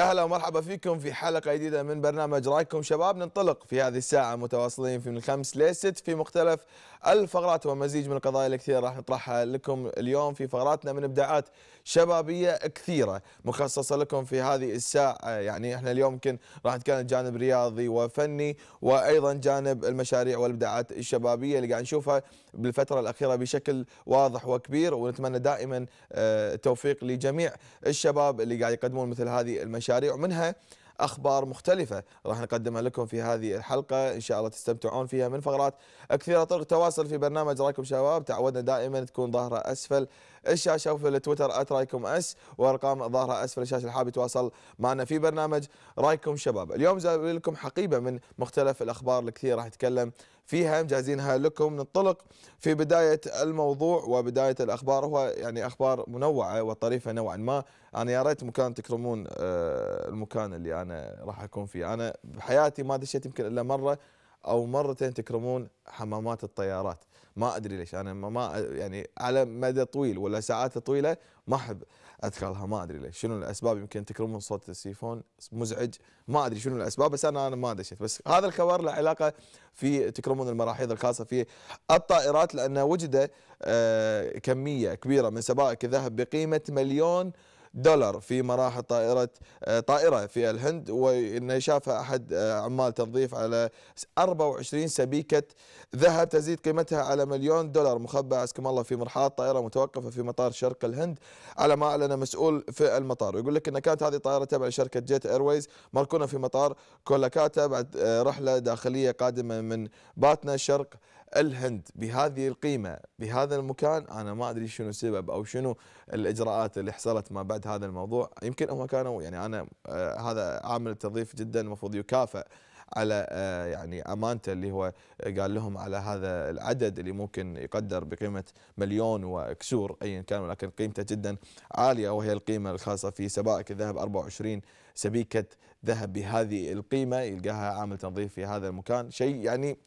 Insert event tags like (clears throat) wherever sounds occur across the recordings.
يا ومرحبا فيكم في حلقة جديدة من برنامج رايكم شباب ننطلق في هذه الساعة متواصلين من الخمس لست في مختلف الفقرات ومزيج من القضايا الكثيرة راح نطرحها لكم اليوم في فقراتنا من إبداعات شبابية كثيرة مخصصة لكم في هذه الساعة يعني احنا اليوم يمكن راح نتكلم جانب رياضي وفني وأيضا جانب المشاريع والإبداعات الشبابية اللي قاعد نشوفها بالفترة الأخيرة بشكل واضح وكبير ونتمنى دائما آه، التوفيق لجميع الشباب اللي قاعد يقدمون مثل هذه المشاريع المشاريع ومنها اخبار مختلفه راح نقدمها لكم في هذه الحلقه ان شاء الله تستمتعون فيها من فقرات كثيره طرق تواصل في برنامج رايكم شباب تعودنا دائما تكون ظاهره اسفل الشاشه وفي التويتر @رايكم اس وارقام ظاهره اسفل الشاشه اللي حاب يتواصل معنا في برنامج رايكم شباب اليوم جايب لكم حقيبه من مختلف الاخبار الكثير راح نتكلم فيها مجهزينها لكم ننطلق في بدايه الموضوع وبدايه الاخبار هو يعني اخبار منوعه وطريفه نوعا ما انا يا ريت مكان تكرمون آه، المكان اللي انا راح اكون فيه انا بحياتي ما دشيت يمكن الا مره او مرتين تكرمون حمامات الطيارات ما ادري ليش انا ما يعني على مدى طويل ولا ساعات طويله ما احب ادخلها ما ادري ليش شنو الاسباب يمكن تكرمون صوت السيفون مزعج ما ادري شنو الاسباب بس انا انا ما دشيت بس هذا الخبر له علاقه في تكرمون المراحيض الخاصه في الطائرات لان وجد آه، كميه كبيره من سبائك الذهب بقيمه مليون دولار في مراحل طائرة آه، طائرة في الهند وإنه شافها أحد آه، عمال تنظيف على 24 سبيكة ذهب تزيد قيمتها على مليون دولار مخبأ عسكم الله في مرحاض طائرة متوقفة في مطار شرق الهند على ما أعلن مسؤول في المطار ويقول لك أن كانت هذه الطائرة تبع شركة جيت ايرويز مركونة في مطار كولاكاتا بعد آه، رحلة داخلية قادمة من باتنا شرق الهند بهذه القيمه بهذا المكان انا ما ادري شنو السبب او شنو الاجراءات اللي حصلت ما بعد هذا الموضوع يمكن هم كانوا يعني انا آه، هذا عامل التضييف جدا المفروض يكافئ على آه، يعني امانته اللي هو قال لهم على هذا العدد اللي ممكن يقدر بقيمه مليون وكسور ايا كان ولكن قيمته جدا عاليه وهي القيمه الخاصه في سبائك الذهب 24 سبيكه ذهب بهذه القيمه يلقاها عامل تنظيف في هذا المكان شيء يعني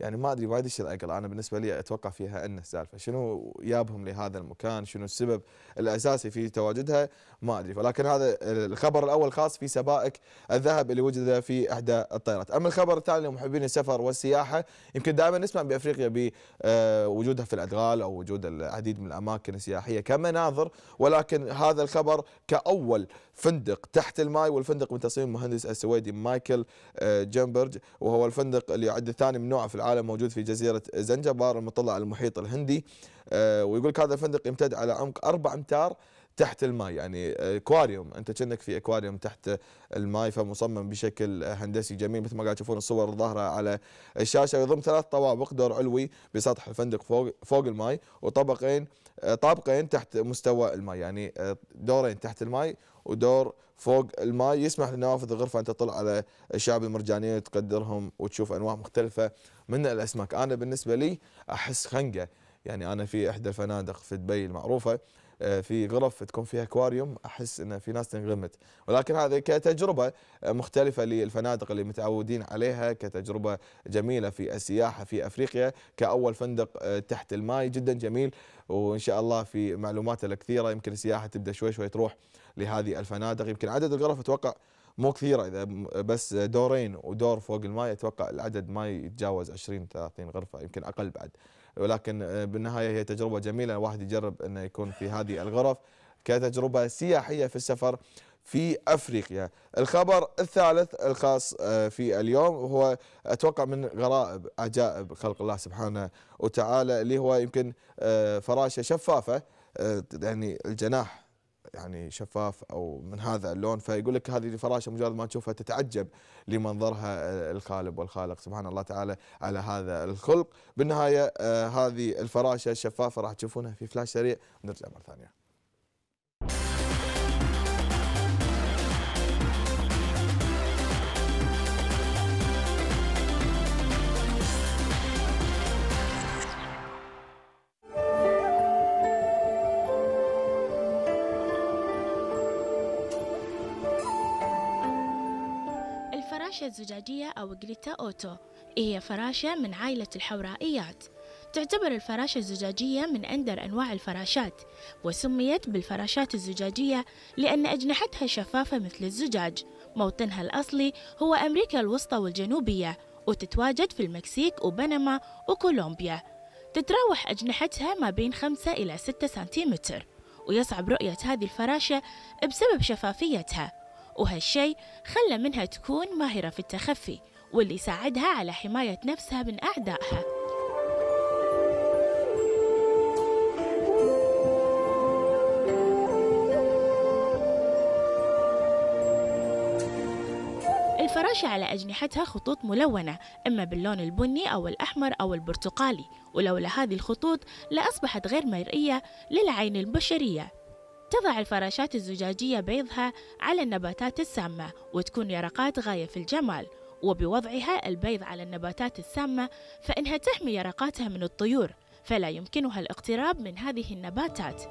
يعني ما ادري وايد اشياء اقل انا بالنسبه لي اتوقع فيها ان السالفه شنو يابهم لهذا المكان شنو السبب الاساسي في تواجدها ما ادري ولكن هذا الخبر الاول خاص في سبائك الذهب اللي وجد في احدى الطائرات اما الخبر الثاني لمحبين السفر والسياحه يمكن دائما نسمع بافريقيا بوجودها آه، في الادغال او وجود العديد من الاماكن السياحيه كمناظر ولكن هذا الخبر كاول فندق تحت الماء والفندق من تصميم المهندس السويدي مايكل آه، جنبرج وهو الفندق اللي يعد الثاني من نوعه في العالم العالم موجود في جزيرة زنجبار المطلة على المحيط الهندي آه، ويقول لك هذا الفندق يمتد على عمق 4 أمتار تحت الماء يعني اكواريوم انت كأنك في اكواريوم تحت الماء فمصمم بشكل هندسي جميل مثل ما قاعد تشوفون الصور الظاهره على الشاشه يضم ثلاث طوابق دور علوي بسطح الفندق فوق فوق الماء وطبقين آه، طابقين تحت مستوى الماء يعني آه، دورين تحت الماء ودور فوق الماي يسمح لنوافذ الغرفه ان تطل على الشعب المرجانيه تقدرهم وتشوف انواع مختلفه من الاسماك، انا بالنسبه لي احس خنقه يعني انا في احدى الفنادق في دبي المعروفه آه، في غرف تكون فيها اكواريوم احس ان في ناس تنغمت ولكن هذه كتجربه مختلفه للفنادق اللي متعودين عليها كتجربه جميله في السياحه في افريقيا كاول فندق آه، تحت الماي جدا جميل وان شاء الله في معلوماته الكثيره يمكن السياحه تبدا شوي شوي تروح لهذه الفنادق يمكن عدد الغرف اتوقع مو كثيره اذا بس دورين ودور فوق الماء اتوقع العدد ما يتجاوز 20 30 غرفه يمكن اقل بعد ولكن آه، بالنهايه هي تجربه جميله الواحد يجرب انه يكون في هذه الغرف كتجربه سياحيه في السفر في افريقيا. الخبر الثالث الخاص آه، في اليوم هو اتوقع من غرائب عجائب خلق الله سبحانه وتعالى اللي هو يمكن آه، فراشه شفافه يعني الجناح يعني شفاف او من هذا اللون فيقول لك هذه الفراشه مجرد ما تشوفها تتعجب لمنظرها الخالب والخالق سبحان الله تعالى على هذا الخلق بالنهايه آه، هذه الفراشه الشفافه راح تشوفونها في فلاش سريع نرجع مره ثانيه الزجاجية أو جريتا أوتو هي فراشة من عائلة الحورائيات تعتبر الفراشة الزجاجية من أندر أنواع الفراشات وسميت بالفراشات الزجاجية لأن أجنحتها شفافة مثل الزجاج موطنها الأصلي هو أمريكا الوسطى والجنوبية وتتواجد في المكسيك وبنما وكولومبيا تتراوح أجنحتها ما بين 5 إلى 6 سنتيمتر ويصعب رؤية هذه الفراشة بسبب شفافيتها وهالشي خلى منها تكون ماهرة في التخفي واللي ساعدها على حماية نفسها من أعدائها الفراشة على أجنحتها خطوط ملونة إما باللون البني أو الأحمر أو البرتقالي ولولا هذه الخطوط لأصبحت غير مرئية للعين البشرية تضع الفراشات الزجاجية بيضها على النباتات السامة وتكون يرقات غاية في الجمال وبوضعها البيض على النباتات السامة فإنها تحمي يرقاتها من الطيور فلا يمكنها الاقتراب من هذه النباتات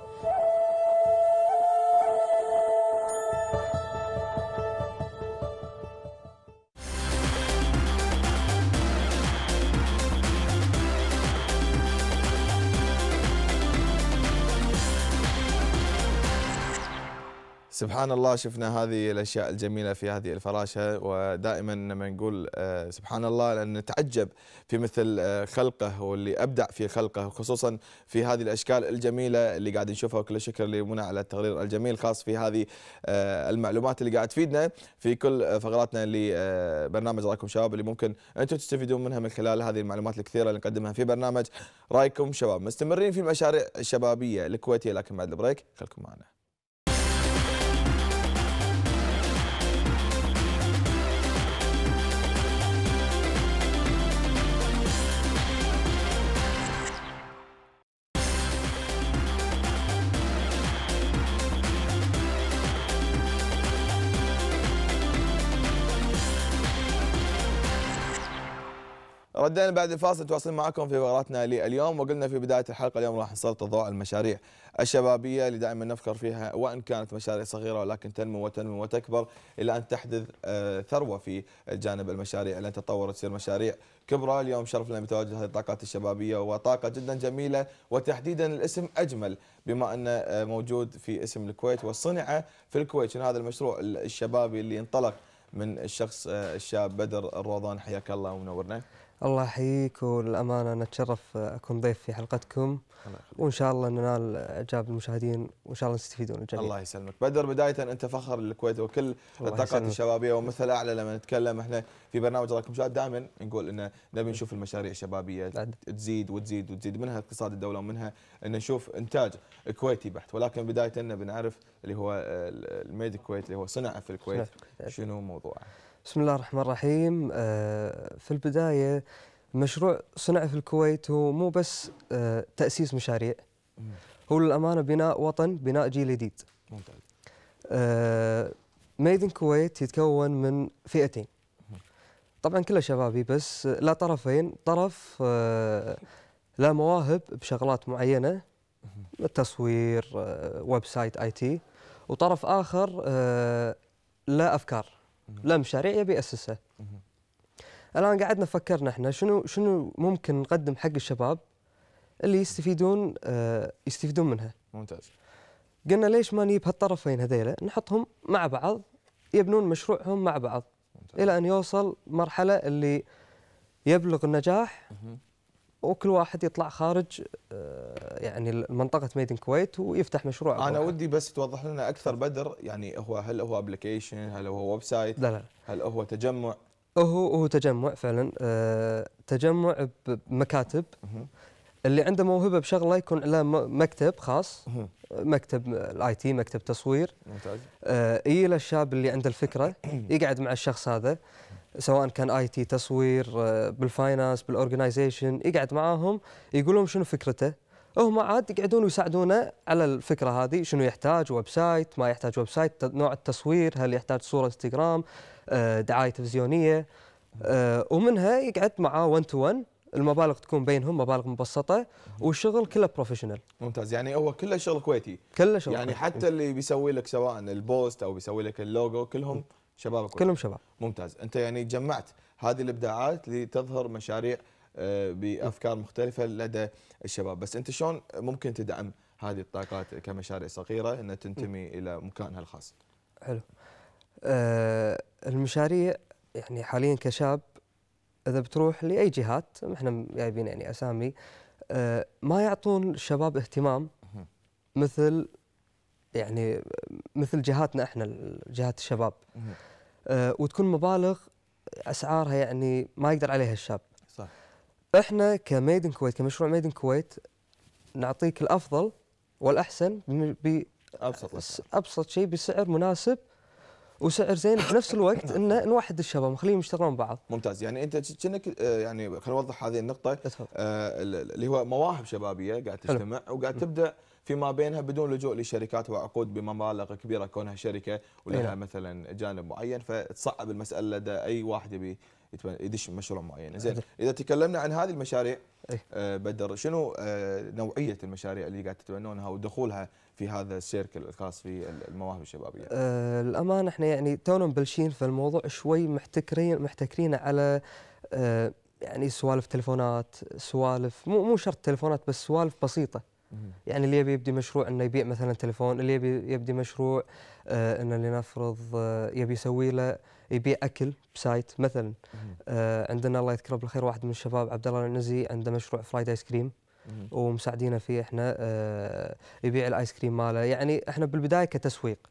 سبحان الله شفنا هذه الاشياء الجميله في هذه الفراشه ودائما لما نقول آه، سبحان الله لان نتعجب في مثل آه، خلقه واللي ابدع في خلقه خصوصا في هذه الاشكال الجميله اللي قاعد نشوفها وكل شكر لمنى على التقرير الجميل خاص في هذه آه، المعلومات اللي قاعد تفيدنا في كل فقراتنا لبرنامج رايكم شباب اللي ممكن انتم تستفيدون منها من خلال هذه المعلومات الكثيره اللي نقدمها في برنامج رايكم شباب مستمرين في المشاريع الشبابيه الكويتيه لكن بعد البريك خليكم معنا ردينا بعد الفاصل تواصل معكم في فقراتنا لليوم وقلنا في بداية الحلقة اليوم راح نسلط الضوء على المشاريع الشبابية اللي دائما نفكر فيها وإن كانت مشاريع صغيرة ولكن تنمو وتنمو وتكبر إلى أن تحدث آه، ثروة في جانب المشاريع إلى أن تتطور وتصير مشاريع كبرى اليوم شرف لنا بتواجد هذه الطاقات الشبابية وطاقة جدا جميلة وتحديدا الاسم أجمل بما أنه آه، موجود في اسم الكويت وصنع في الكويت هذا المشروع الشبابي اللي انطلق من الشخص آه، الشاب بدر الروضان حياك الله ومنورنا الله يحييك والأمانة اتشرف أكون ضيف في حلقتكم وإن شاء الله ننال إعجاب المشاهدين وإن شاء الله يستفيدون الجميع الله يسلمك بدر بداية أنت فخر للكويت وكل الطاقات الشبابية ومثل أعلى لما نتكلم إحنا في برنامج راكم شاد دائما نقول أن نبي نشوف المشاريع الشبابية تزيد وتزيد وتزيد منها اقتصاد الدولة ومنها أن نشوف إنتاج كويتي بحت ولكن بداية نبي نعرف اللي هو الميد الكويت اللي هو صنع في الكويت شنو موضوعه بسم الله الرحمن الرحيم آه، في البداية مشروع صنع في الكويت هو مو بس آه، تأسيس مشاريع هو للأمانة بناء وطن بناء جيل جديد ممتاز ميد ان كويت يتكون من فئتين طبعا كله شبابي بس لا طرفين طرف آه، لا مواهب بشغلات معينة التصوير ويب سايت اي تي وطرف آخر لا أفكار لا مشاريع يبي ياسسها الان قعدنا فكرنا احنا شنو شنو ممكن نقدم حق الشباب اللي يستفيدون آه يستفيدون منها ممتاز قلنا ليش ما نجيب هالطرفين هذيلا نحطهم مع بعض يبنون مشروعهم مع بعض ممتاز. الى ان يوصل مرحله اللي يبلغ النجاح مم. وكل واحد يطلع خارج آه، يعني منطقه ميدن كويت ويفتح مشروع انا واحد. ودي بس توضح لنا اكثر بدر يعني هو هل هو ابلكيشن هل هو ويب سايت لا لا هل هو تجمع هو هو تجمع فعلا آه، تجمع بمكاتب اللي عنده موهبه بشغله يكون له مكتب خاص مكتب الاي تي مكتب تصوير ممتاز أه يجي للشاب اللي عنده الفكره (clears throat) يقعد مع الشخص هذا سواء كان اي تي تصوير بالفاينانس آه، بالاورجنايزيشن يقعد معاهم يقول لهم شنو فكرته هم عاد يقعدون ويساعدونه على الفكره هذه شنو يحتاج ويب سايت ما يحتاج ويب سايت نوع التصوير هل يحتاج صوره انستغرام آه، دعايه تلفزيونيه آه، ومنها يقعد معاه 1 تو 1 المبالغ تكون بينهم مبالغ مبسطه والشغل كله بروفيشنال ممتاز يعني هو كله شغل كويتي كله شغل يعني كويتي. حتى اللي بيسوي لك سواء البوست او بيسوي لك اللوجو كلهم شباب كلهم شباب ممتاز انت يعني جمعت هذه الابداعات لتظهر مشاريع آه، بافكار مختلفه لدى الشباب بس انت شلون ممكن تدعم هذه الطاقات كمشاريع صغيره انها تنتمي الى مكانها الخاص حلو أه المشاريع يعني حاليا كشاب اذا بتروح لاي جهات احنا جايبين يعني اسامي أه ما يعطون الشباب اهتمام مثل يعني مثل جهاتنا احنا جهات الشباب آه وتكون مبالغ اسعارها يعني ما يقدر عليها الشاب صح احنا كميدن كويت كمشروع ميدن كويت نعطيك الافضل والاحسن بابسط ابسط شيء بسعر مناسب وسعر زين في نفس الوقت انه نوحد الشباب نخليهم يشتغلون بعض. ممتاز يعني انت كأنك آه، يعني خلينا نوضح هذه النقطه آه، اللي هو مواهب شبابيه قاعد تجتمع وقاعد تبدا فيما بينها بدون لجوء لشركات وعقود بمبالغ كبيره كونها شركه ولها نعم. مثلا جانب معين فتصعب المساله لدى اي واحد يبي يدش مشروع معين زين اذا تكلمنا عن هذه المشاريع إيه. آه بدر شنو آه نوعيه المشاريع اللي قاعد تتبنونها ودخولها في هذا السيركل الخاص في المواهب الشبابيه آه الامان احنا يعني تونا مبلشين في الموضوع شوي محتكرين محتكرين على آه، يعني سوالف تلفونات سوالف مو مو شرط تلفونات بس سوالف بسيطه يعني اللي يبي يبدي مشروع انه يبيع مثلا تليفون اللي يبي يبدي مشروع آه انه لنفرض آه يبي يسوي له يبيع اكل بسايت مثلا آه عندنا الله يذكره بالخير واحد من الشباب عبد الله العنزي عنده مشروع فرايد ايس كريم ومساعدينا فيه احنا آه يبيع الايس كريم ماله يعني احنا بالبدايه كتسويق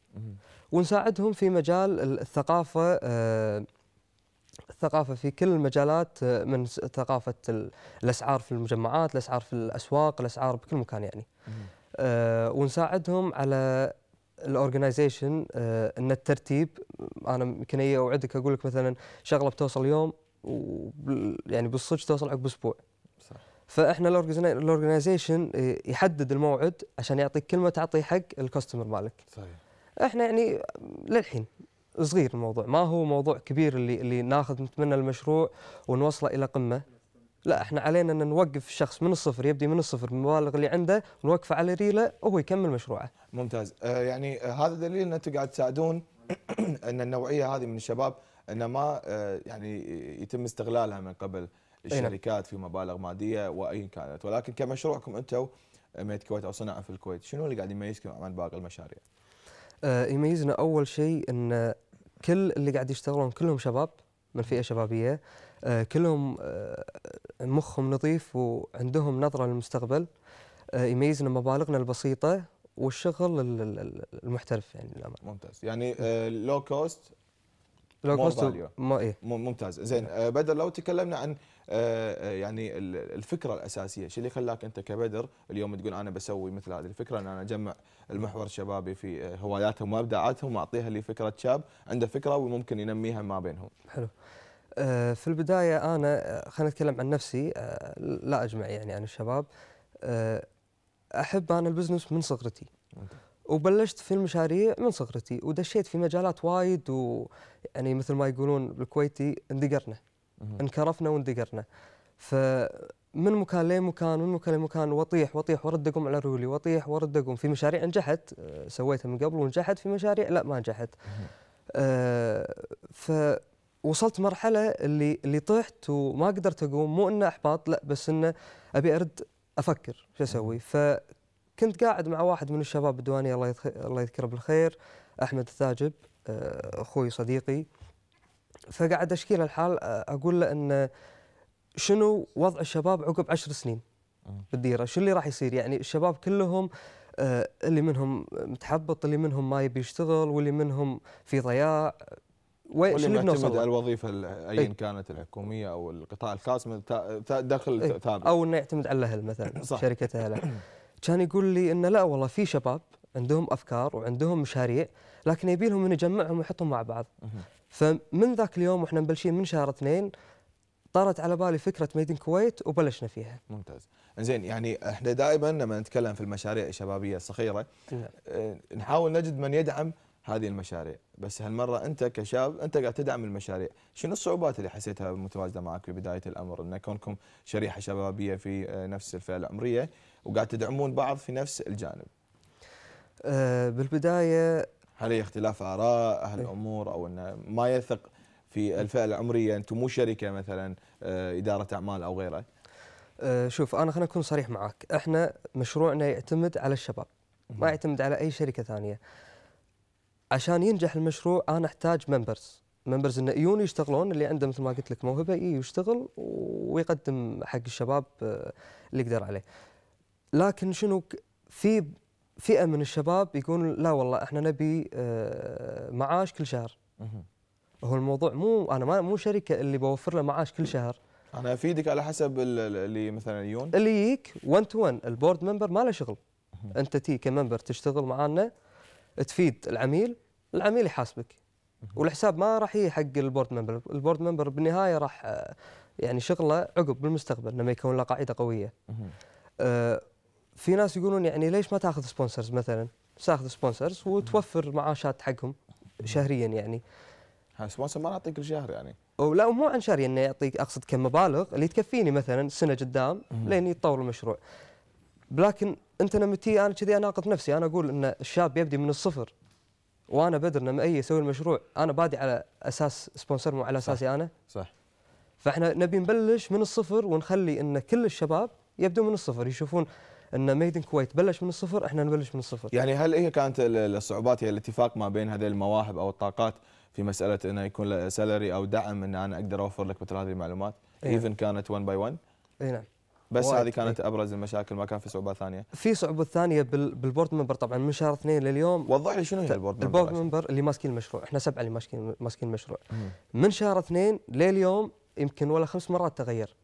ونساعدهم في مجال الثقافه آه الثقافة في كل المجالات آه، من ثقافة الأسعار في المجمعات الأسعار في الأسواق الأسعار بكل مكان يعني أه ونساعدهم على الاورجنايزيشن أه ان الترتيب انا يمكن اوعدك اقول لك مثلا شغله بتوصل يوم يعني بالصدق توصل عقب اسبوع صح فاحنا الاورجنايزيشن آه، يحدد الموعد عشان يعطيك كلمه تعطي حق الكاستمر مالك صحيح احنا يعني للحين صغير الموضوع ما هو موضوع كبير اللي اللي ناخذ نتمنى المشروع ونوصله الى قمه لا احنا علينا ان نوقف الشخص من الصفر يبدي من الصفر بالمبالغ اللي عنده ونوقفه على ريله وهو يكمل مشروعه ممتاز آه يعني آه هذا دليل ان انتم قاعد تساعدون (clears throat) ان النوعيه هذه من الشباب ان ما آه يعني يتم استغلالها من قبل نعم. الشركات في مبالغ ماديه وايا كانت ولكن كمشروعكم انتم آه، ميت كويت او صناعه في الكويت شنو اللي قاعد يميزكم عن باقي المشاريع؟ آه، يميزنا اول شيء ان كل اللي قاعد يشتغلون كلهم شباب من فئه شبابيه آه، كلهم آه، مخهم نظيف وعندهم نظره للمستقبل آه، يميزنا مبالغنا البسيطه والشغل المحترف يعني للامانه ممتاز يعني لو كوست لو كوست ممتاز زين بدر لو تكلمنا عن آه، آه، يعني الفكره الاساسيه شو اللي خلاك انت كبدر اليوم تقول انا بسوي مثل هذه الفكره ان انا اجمع المحور الشبابي في آه، هواياتهم وابداعاتهم واعطيها لفكره شاب عنده فكره وممكن ينميها ما بينهم حلو في البدايه انا خلينا نتكلم عن نفسي لا اجمع يعني عن الشباب احب انا البزنس من صغرتي وبلشت في المشاريع من صغرتي ودشيت في مجالات وايد ويعني مثل ما يقولون بالكويتي اندقرنا انكرفنا واندقرنا فمن مكان لمكان من مكان لمكان وطيح وطيح ورد اقوم على رولي وطيح ورد اقوم في مشاريع نجحت آه، سويتها من قبل ونجحت في مشاريع لا ما نجحت آه، فوصلت مرحله اللي اللي طحت وما قدرت اقوم مو انه احباط لا بس انه ابي ارد افكر شو اسوي فكنت قاعد مع واحد من الشباب الديوانيه الله الله يذكره بالخير احمد الثاجب آه، اخوي صديقي فقاعد اشكي الحال اقول له ان شنو وضع الشباب عقب عشر سنين بالديره شو اللي راح يصير يعني الشباب كلهم اللي منهم متحبط اللي منهم ما يبي يشتغل واللي منهم في ضياع وين شنو بنوصل الوظيفه ايا إيه. كانت الحكوميه او القطاع الخاص من دخل ايه ثابت او انه يعتمد على الاهل مثلا (coughs) شركه اهله كان يقول لي انه لا والله في شباب عندهم افكار وعندهم مشاريع لكن يبي لهم ان يجمعهم ويحطهم مع بعض فمن ذاك اليوم واحنا مبلشين من شهر اثنين طارت على بالي فكره ميدن كويت وبلشنا فيها. ممتاز. زين يعني احنا دائما لما نتكلم في المشاريع الشبابيه الصغيره نعم. آه، نحاول نجد من يدعم هذه المشاريع، بس هالمره انت كشاب انت قاعد تدعم المشاريع، شنو الصعوبات اللي حسيتها متواجده معك في بدايه الامر ان كونكم شريحه شبابيه في آه، نفس الفئه العمريه وقاعد تدعمون بعض في نفس الجانب؟ آه، بالبدايه هل هي اختلاف اراء اهل إيه. الامور او انه ما يثق في الفئه العمريه انتم مو شركه مثلا آه، اداره اعمال او غيره؟ آه، شوف انا خليني اكون صريح معك، احنا مشروعنا يعتمد على الشباب ما يعتمد على اي شركه ثانيه. عشان ينجح المشروع انا احتاج ممبرز، ممبرز انه يجون يشتغلون اللي عنده مثل ما قلت لك موهبه اي يشتغل ويقدم حق الشباب آه، اللي يقدر عليه. لكن شنو في فئه من الشباب يقول لا والله احنا نبي آه، معاش كل شهر هو الموضوع مو انا ما مو شركه اللي بوفر له معاش كل شهر انا افيدك على حسب اللي مثلا يجون اللي يجيك 1 تو 1 البورد ممبر ما له شغل انت تي كممبر تشتغل معانا تفيد العميل العميل يحاسبك والحساب ما راح يجي حق البورد ممبر البورد ممبر بالنهايه راح آه، يعني شغله عقب بالمستقبل لما يكون له قاعده قويه في ناس يقولون يعني ليش ما تاخذ سبونسرز مثلا تاخذ سبونسرز وتوفر معاشات حقهم شهريا يعني سبونسر يعني ما كل شهر يعني لا مو عن شهر يعني يعطيك اقصد كم مبالغ اللي تكفيني مثلا سنه قدام لين يتطور المشروع لكن انت لما تي انا كذي اناقض نفسي انا اقول ان الشاب يبدي من الصفر وانا بدر لما اي اسوي المشروع انا بادي على اساس سبونسر مو على اساسي انا صح فاحنا نبي نبلش من الصفر ونخلي ان كل الشباب يبدون من الصفر يشوفون ان ميدن كويت بلش من الصفر احنا نبلش من الصفر يعني هل هي كانت الصعوبات هي الاتفاق ما بين هذه المواهب او الطاقات في مساله انه يكون سالري او دعم ان انا اقدر اوفر لك مثل هذه المعلومات ايفن كانت 1 باي 1 اي نعم بس هذه كانت إيه. ابرز المشاكل ما كان في صعوبات ثانيه في صعوبه ثانيه بالبورد ممبر طبعا من شهر اثنين لليوم وضح لي شنو هي البورد ممبر البورد ممبر اللي ماسكين المشروع احنا سبعه اللي ماسكين ماسكين المشروع من شهر اثنين لليوم يمكن ولا خمس مرات تغير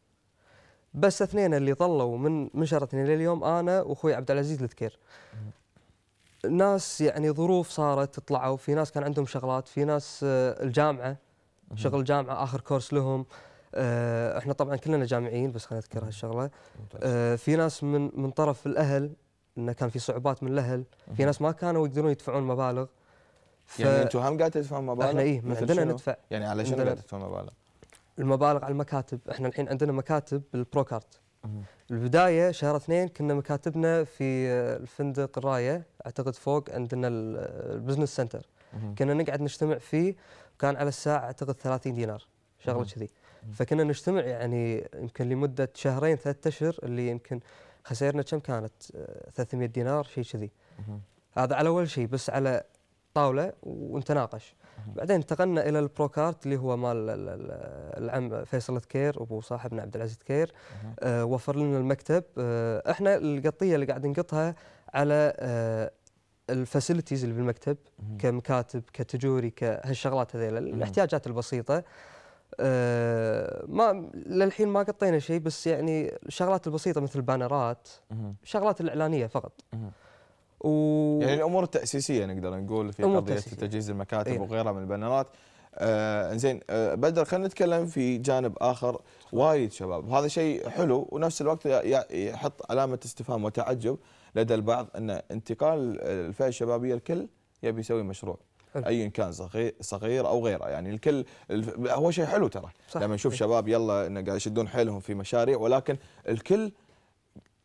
بس اثنين اللي ظلوا من من شرتني لليوم انا واخوي عبد العزيز الذكير ناس يعني ظروف صارت طلعوا في ناس كان عندهم شغلات في ناس آه، الجامعه شغل الجامعه اخر كورس لهم آه، احنا طبعا كلنا جامعيين بس خلينا نذكر هالشغله آه، في ناس من من طرف الاهل انه كان في صعوبات من الاهل في ناس ما كانوا يقدرون يدفعون مبالغ يعني ف... يعني انتم هم قاعد تدفعون مبالغ؟ احنا اي عندنا ندفع يعني على شنو قاعد تدفعون مبالغ؟ المبالغ على المكاتب احنا الحين عندنا مكاتب بالبروكارت البدايه شهر اثنين كنا مكاتبنا في الفندق الرايه اعتقد فوق عندنا البزنس سنتر كنا نقعد نجتمع فيه وكان على الساعه اعتقد 30 دينار شغله كذي فكنا نجتمع يعني يمكن لمده شهرين ثلاثة اشهر اللي يمكن خسائرنا كم كانت 300 دينار شيء كذي هذا على اول شيء بس على طاوله ونتناقش بعدين انتقلنا الى البروكارت اللي هو مال العم فيصل كير ابو صاحبنا عبد العزيز كير آه وفر لنا المكتب آه احنا القطيه اللي قاعد نقطها على آه الفاسيلتيز اللي بالمكتب كمكاتب كتجوري كهالشغلات هذيلا الاحتياجات البسيطه أه ما للحين ما قطينا شيء بس يعني الشغلات البسيطه مثل البانرات شغلات الاعلانيه فقط و... يعني الامور التاسيسيه نقدر نقول في قضيه تجهيز المكاتب إيه؟ وغيرها من البنرات آه زين آه بدر خلينا نتكلم في جانب اخر وايد شباب وهذا شيء حلو ونفس الوقت يحط علامه استفهام وتعجب لدى البعض ان انتقال الفئه الشبابيه الكل يبي يسوي مشروع ايا كان صغير, او غيره يعني الكل هو شيء حلو ترى صح. لما نشوف إيه. شباب يلا قاعد يشدون حيلهم في مشاريع ولكن الكل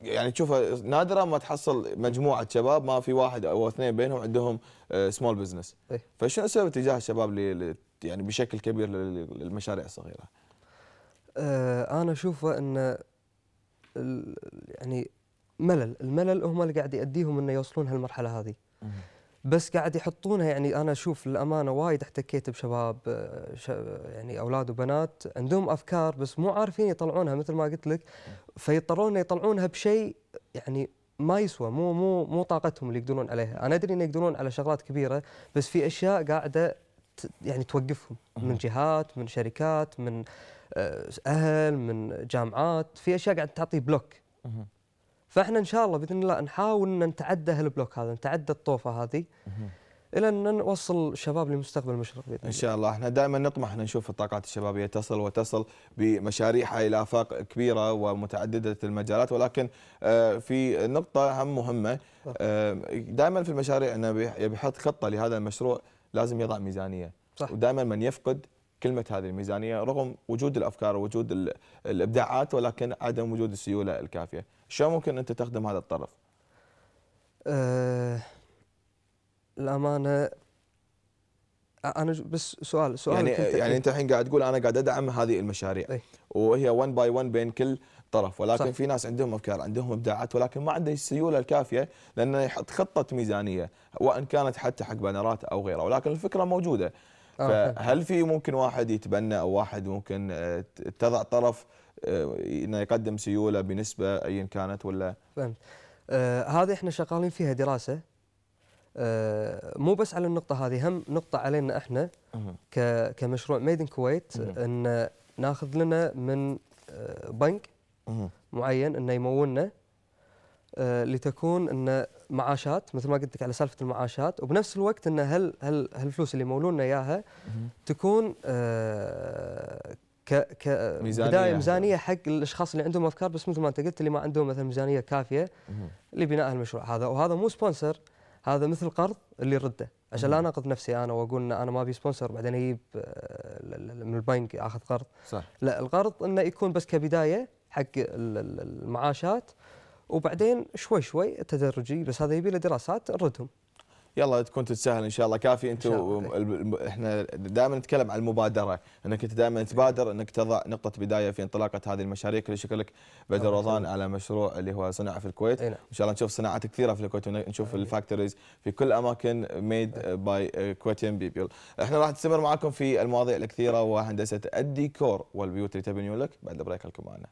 يعني تشوفها نادرا ما تحصل مجموعه شباب ما في واحد او اثنين بينهم عندهم سمول آه، بزنس إيه. فشنو سبب اتجاه الشباب يعني بشكل كبير للمشاريع الصغيره آه، انا اشوفه ان يعني ملل الملل هم اللي قاعد يؤديهم انه يوصلون هالمرحله هذه بس قاعد يحطونها يعني انا اشوف للامانه وايد احتكيت بشباب آه، يعني اولاد وبنات عندهم افكار بس مو عارفين يطلعونها مثل ما قلت لك فيضطرون يطلعونها بشيء يعني ما يسوى مو مو مو طاقتهم اللي يقدرون عليها، انا ادري ان يقدرون على شغلات كبيره بس في اشياء قاعده يعني توقفهم من جهات، من شركات، من آه، اهل، من جامعات، في اشياء قاعد تعطي بلوك فاحنا ان شاء الله باذن الله نحاول ان نتعدى هالبلوك هذا نتعدى الطوفه هذه الى ان نوصل الشباب لمستقبل مشرق باذن الله. ان شاء الله احنا دائما نطمح ان نشوف الطاقات الشبابيه تصل وتصل بمشاريعها الى افاق كبيره ومتعدده المجالات ولكن آه، في نقطه هم مهمه آه، دائما في المشاريع انه يحط خطه لهذا المشروع لازم يضع ميزانيه صح. ودائما من يفقد كلمة هذه الميزانية رغم وجود الأفكار ووجود الإبداعات ولكن عدم وجود السيولة الكافية شو ممكن انت تخدم هذا الطرف؟ أه الامانه انا بس سؤال سؤال يعني يعني إيه؟ انت الحين قاعد تقول انا قاعد ادعم هذه المشاريع أي. وهي 1 باي 1 بين كل طرف ولكن صح. في ناس عندهم افكار عندهم ابداعات ولكن ما عنده السيوله الكافيه لانه يحط خطه ميزانيه وان كانت حتى حق بانرات او غيره ولكن الفكره موجوده آه، فهل في ممكن واحد يتبنى او واحد ممكن آه، تضع طرف آه، انه يقدم سيوله بنسبه ايا كانت ولا فهمت آه هذه احنا شغالين فيها دراسه آه مو بس على النقطه هذه هم نقطه علينا احنا كمشروع ميد ان كويت ان ناخذ لنا من آه بنك معين انه يمولنا آه لتكون ان معاشات مثل ما قلت لك على سالفه المعاشات وبنفس الوقت ان هل هل هالفلوس اللي مولونا اياها تكون آه ك ك ميزانية بدايه ميزانيه حق الاشخاص اللي عندهم افكار بس مثل ما انت قلت اللي ما عندهم مثلا ميزانيه كافيه لبناء المشروع هذا وهذا مو سبونسر هذا مثل قرض اللي رده عشان لا اناقض نفسي انا واقول انا ما ابي سبونسر بعدين اجيب آه، من البنك اخذ قرض صح لا القرض انه يكون بس كبدايه حق المعاشات وبعدين شوي شوي تدرجي بس هذا يبي له دراسات نردهم يلا تكون تتسهل ان شاء الله كافي انت احنا دائما نتكلم عن المبادره انك انت دائما تبادر انك تضع نقطه بدايه في انطلاقه هذه المشاريع كل لك بدر رضان على مشروع اللي هو صناعه في الكويت نعم. ان شاء الله نشوف صناعات كثيره في الكويت ونشوف الفاكتوريز في كل اماكن ميد باي كويتيان بيبل احنا راح نستمر معكم في المواضيع الكثيره وهندسه الديكور والبيوت اللي تبنيون لك بعد البريك لكم معنا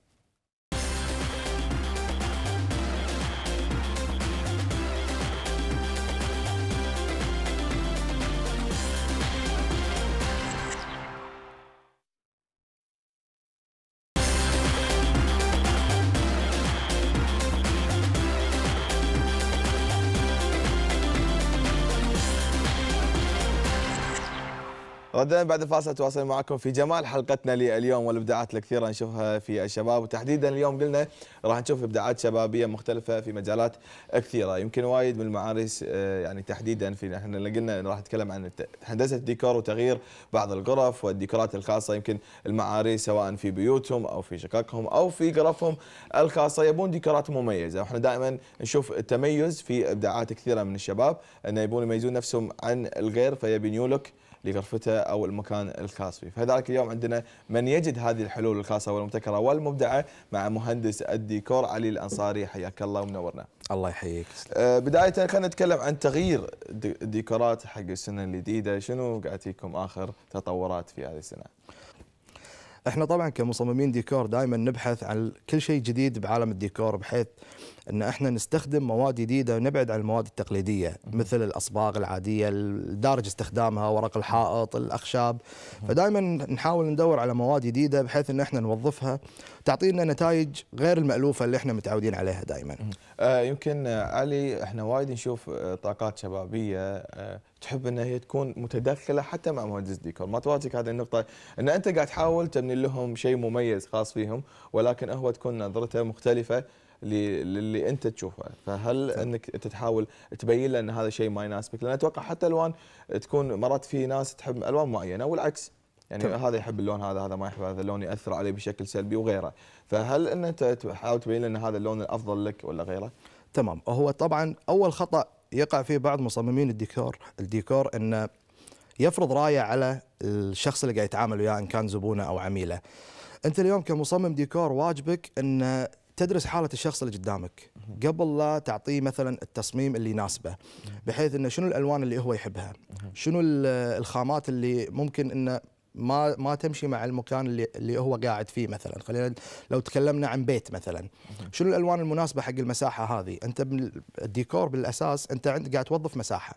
عدنا بعد فاصل تواصل معكم في جمال حلقتنا لليوم والابداعات الكثيره نشوفها في الشباب وتحديدا اليوم قلنا راح نشوف ابداعات شبابيه مختلفه في مجالات كثيره يمكن وايد من المعارس آه، يعني تحديدا في احنا قلنا راح نتكلم عن هندسه الديكور وتغيير بعض الغرف والديكورات الخاصه يمكن المعاريس سواء في بيوتهم او في شققهم او في غرفهم الخاصه يبون ديكورات مميزه واحنا دائما نشوف التميز في ابداعات كثيره من الشباب انه يبون يميزون نفسهم عن الغير فيبي نيو لغرفته او المكان الخاص فيه، فذلك اليوم عندنا من يجد هذه الحلول الخاصه والمبتكره والمبدعه مع مهندس الديكور علي الانصاري حياك الله ومنورنا. الله يحييك. آه، بدايه خلينا نتكلم عن تغيير الديكورات حق السنه الجديده، شنو قاعد تجيكم اخر تطورات في هذه السنه؟ احنا طبعا كمصممين ديكور دائما نبحث عن كل شيء جديد بعالم الديكور بحيث ان احنا نستخدم مواد جديده ونبعد عن المواد التقليديه مثل الاصباغ العاديه الدارج استخدامها ورق الحائط الاخشاب فدائما نحاول ندور على مواد جديده بحيث ان احنا نوظفها تعطينا نتائج غير المالوفه اللي احنا متعودين عليها دائما آه يمكن آه، علي احنا وايد نشوف آه، طاقات شبابيه آه تحب ان هي تكون متدخله حتى مع مهندس ديكور ما تواجهك هذه النقطه ان انت قاعد تحاول تبني لهم شيء مميز خاص فيهم ولكن هو تكون نظرته مختلفه للي انت تشوفه فهل صح. انك انت تحاول تبين له ان هذا شيء ما يناسبك لان اتوقع حتى الوان تكون مرات في ناس تحب الوان معينه والعكس يعني طبعا. هذا يحب اللون هذا هذا ما يحب هذا اللون ياثر عليه بشكل سلبي وغيره فهل ان انت تحاول تبين له ان هذا اللون الافضل لك ولا غيره تمام هو طبعا اول خطا يقع فيه بعض مصممين الديكور الديكور انه يفرض رايه على الشخص اللي قاعد يتعامل وياه ان كان زبونه او عميله انت اليوم كمصمم ديكور واجبك ان تدرس حاله الشخص اللي قدامك قبل لا تعطيه مثلا التصميم اللي يناسبه بحيث انه شنو الالوان اللي هو يحبها شنو الخامات اللي ممكن انه ما ما تمشي مع المكان اللي اللي هو قاعد فيه مثلا خلينا لو تكلمنا عن بيت مثلا شنو الالوان المناسبه حق المساحه هذه انت الديكور بالاساس انت عند قاعد توظف مساحه